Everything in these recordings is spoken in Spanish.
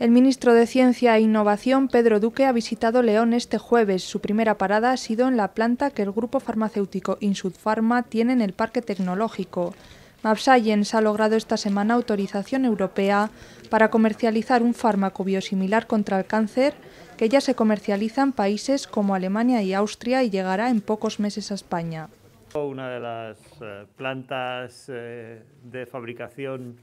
El ministro de Ciencia e Innovación, Pedro Duque, ha visitado León este jueves. Su primera parada ha sido en la planta que el grupo farmacéutico Insudpharma tiene en el Parque Tecnológico. MapScience ha logrado esta semana autorización europea para comercializar un fármaco biosimilar contra el cáncer que ya se comercializa en países como Alemania y Austria y llegará en pocos meses a España. Una de las eh, plantas eh, de fabricación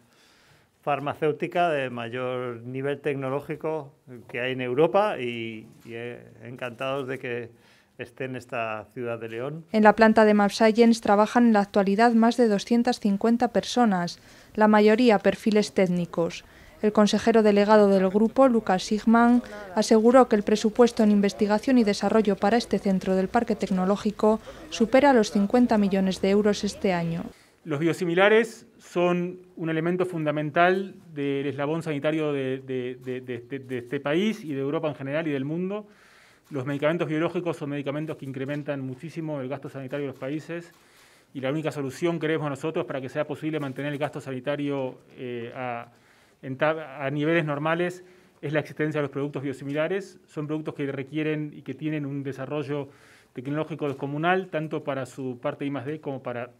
farmacéutica de mayor nivel tecnológico que hay en Europa y, eh, encantados de que esté en esta ciudad de León. En la planta de Map trabajan en la actualidad más de 250 personas, la mayoría perfiles técnicos. El consejero delegado del grupo, Lucas Sigman, aseguró que el presupuesto en investigación y desarrollo para este centro del Parque Tecnológico supera los 50 millones de euros este año. Los biosimilares son un elemento fundamental del eslabón sanitario este, de, este país y de Europa en general y del mundo. Los medicamentos biológicos son medicamentos que incrementan muchísimo el gasto sanitario de los países y la única solución que creemos nosotros para que sea posible mantener el gasto sanitario eh, a, niveles normales es la existencia de los productos biosimilares. Son productos que requieren y que tienen un desarrollo tecnológico descomunal, tanto para su parte D como para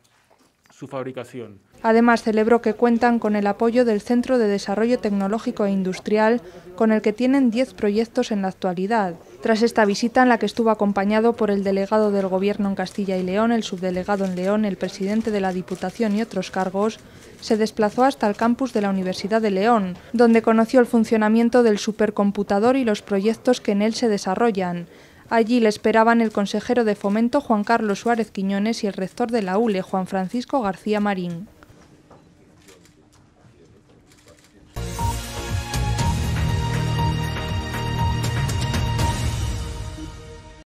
su fabricación. Además, celebró que cuentan con el apoyo del Centro de Desarrollo Tecnológico e Industrial, con el que tienen 10 proyectos en la actualidad. Tras esta visita, en la que estuvo acompañado por el delegado del Gobierno en Castilla y León, el subdelegado en León, el presidente de la Diputación y otros cargos, se desplazó hasta el campus de la Universidad de León, donde conoció el funcionamiento del supercomputador y los proyectos que en él se desarrollan. Allí le esperaban el consejero de fomento Juan Carlos Suárez Quiñones y el rector de la ULE, Juan Francisco García Marín.